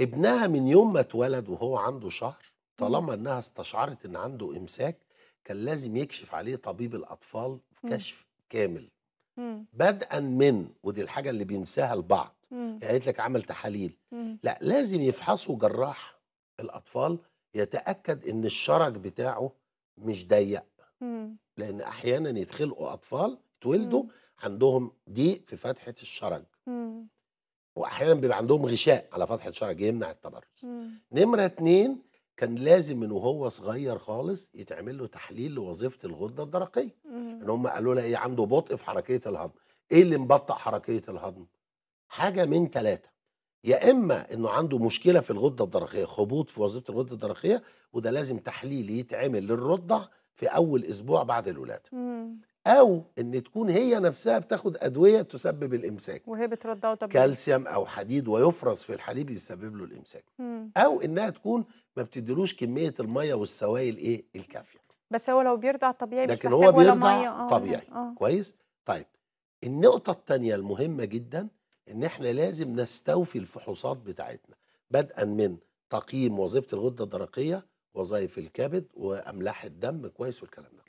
ابنها من يوم ما اتولد وهو عنده شهر طالما انها استشعرت ان عنده امساك كان لازم يكشف عليه طبيب الاطفال في كشف كامل بدءا من ودي الحاجه اللي بينساها البعض يعني قالت لك عمل تحاليل لا لازم يفحصوا جراح الاطفال يتاكد ان الشرج بتاعه مش ضيق لان احيانا يتخلقوا اطفال تولدوا عندهم ضيق في فتحه الشرج واحيانا بيبقى عندهم غشاء على فتحه جه يمنع التبرز نمره اتنين كان لازم من وهو صغير خالص يتعمل له تحليل لوظيفه الغده الدرقيه ان هم قالوا لها ايه عنده بطء في حركيه الهضم ايه اللي مبطئ حركيه الهضم حاجه من ثلاثه يا اما انه عنده مشكله في الغده الدرقيه خبوط في وظيفه الغده الدرقيه وده لازم تحليل يتعمل للرضع في اول اسبوع بعد الولاده او ان تكون هي نفسها بتاخد ادويه تسبب الامساك وهي بترضعه طبعا كالسيوم او حديد ويفرز في الحليب يسبب له الامساك مم. او انها تكون ما بتديلوش كميه الميه والسوائل ايه الكافيه بس هو لو بيرضع طبيعي لكن مش هو بيرضع مية. آه، طبيعي آه،, آه. كويس طيب النقطه الثانيه المهمه جدا ان احنا لازم نستوفي الفحوصات بتاعتنا بدءا من تقييم وظيفه الغده الدرقيه وظائف الكبد واملاح الدم كويس والكلام ده